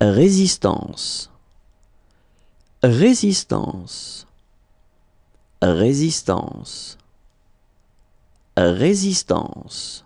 résistance, résistance, résistance, résistance.